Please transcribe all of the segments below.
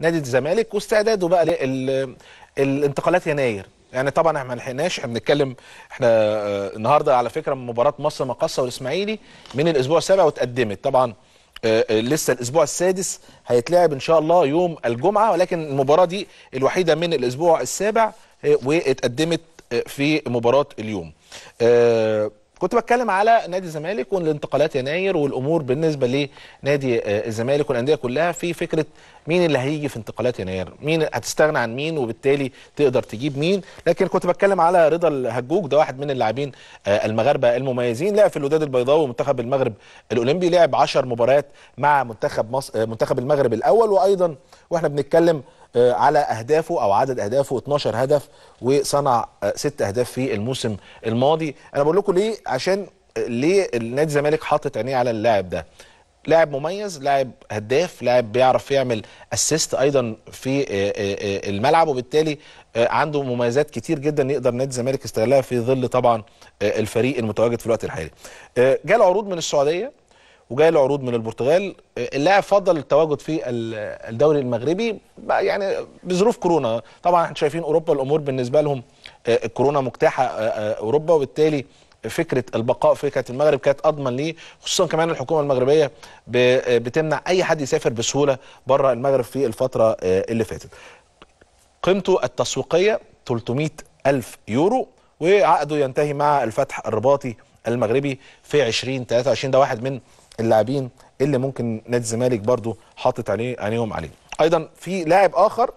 نادي الزمالك واستعداده بقى للانتقالات يناير يعني طبعا احنا ما لحقناش احنا بنتكلم احنا آه، النهارده على فكره مباراه مصر مقصه والاسماعيلي من الاسبوع السابع واتقدمت طبعا آه، آه، لسه الاسبوع السادس هيتلعب ان شاء الله يوم الجمعه ولكن المباراه دي الوحيده من الاسبوع السابع واتقدمت في مباراه اليوم كنت بتكلم على نادي الزمالك والانتقالات يناير والامور بالنسبه لنادي آه، الزمالك والانديه كلها في فكره مين اللي هيجي في انتقالات يناير مين هتستغنى عن مين وبالتالي تقدر تجيب مين لكن كنت بتكلم على رضا الهجوج ده واحد من اللاعبين آه، المغاربه المميزين لعب في الوداد البيضاوي ومنتخب المغرب الاولمبي لعب 10 مباريات مع منتخب مصر آه، منتخب المغرب الاول وايضا واحنا بنتكلم آه، على اهدافه او عدد اهدافه 12 هدف وصنع آه، ست اهداف في الموسم الماضي انا بقول لكم ليه عشان آه، ليه النادي الزمالك حاطط عينيه على اللاعب ده لاعب مميز لاعب هداف لاعب بيعرف يعمل اسيست ايضا في الملعب وبالتالي عنده مميزات كتير جدا يقدر نادي الزمالك يستغلها في ظل طبعا الفريق المتواجد في الوقت الحالي جاله عروض من السعوديه وجاي له عروض من البرتغال اللاعب فضل التواجد في الدوري المغربي يعني بظروف كورونا طبعا احنا شايفين اوروبا الامور بالنسبه لهم آه، الكورونا مجتاحه آه، آه، اوروبا وبالتالي فكره البقاء في كانت المغرب كانت اضمن ليه خصوصا كمان الحكومه المغربيه بتمنع اي حد يسافر بسهوله بره المغرب في الفتره اللي فاتت قيمته التسويقيه 300 ألف يورو وعقده ينتهي مع الفتح الرباطي المغربي في 2023 ده واحد من اللاعبين اللي ممكن نادي الزمالك برضو حاطط عليه عينيهم عليه ايضا في لاعب اخر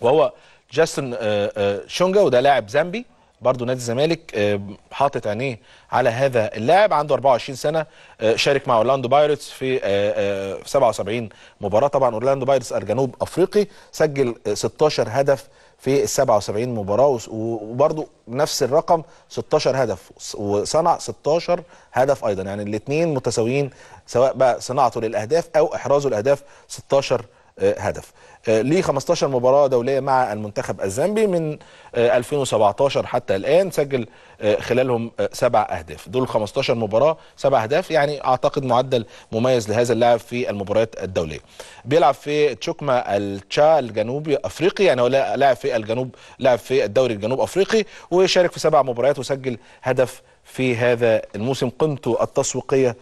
وهو جاستن آه، آه، شونجا وده لاعب زامبي برضو نادي الزمالك آه، حاطط عينيه على هذا اللاعب عنده 24 سنه آه، شارك مع اورلاندو بايرتس في 77 آه، مباراه طبعا اورلاندو بايرتس الجنوب افريقي سجل 16 هدف في ال 77 مباراه وبرضو نفس الرقم 16 هدف وصنع 16 هدف ايضا يعني الاثنين متساويين سواء بقى صناعته للاهداف او احرازه الاهداف 16 هدف آه، هدف آه، ليه 15 مباراة دولية مع المنتخب الزامبي من 2017 آه، حتى الآن سجل خلالهم سبع أهداف دول 15 مباراة سبع أهداف يعني أعتقد معدل مميز لهذا اللاعب في المباريات الدولية بيلعب في تشوكما التشا الجنوبي أفريقي يعني هو لاعب في الجنوب لاعب في الدوري الجنوب أفريقي وشارك في سبع مباريات وسجل هدف في هذا الموسم قيمته التسويقية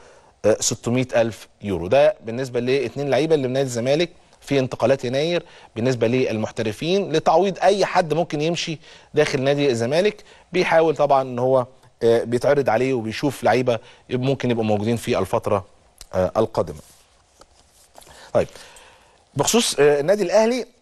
600 ألف يورو ده بالنسبة لاثنين لعيبة اللي من نادي الزمالك في انتقالات يناير بالنسبه للمحترفين لتعويض اي حد ممكن يمشي داخل نادي الزمالك بيحاول طبعا ان هو آه، بيتعرض عليه وبيشوف لعيبه ممكن يبقوا موجودين في الفتره آه، القادمه. طيب بخصوص آه، النادي الاهلي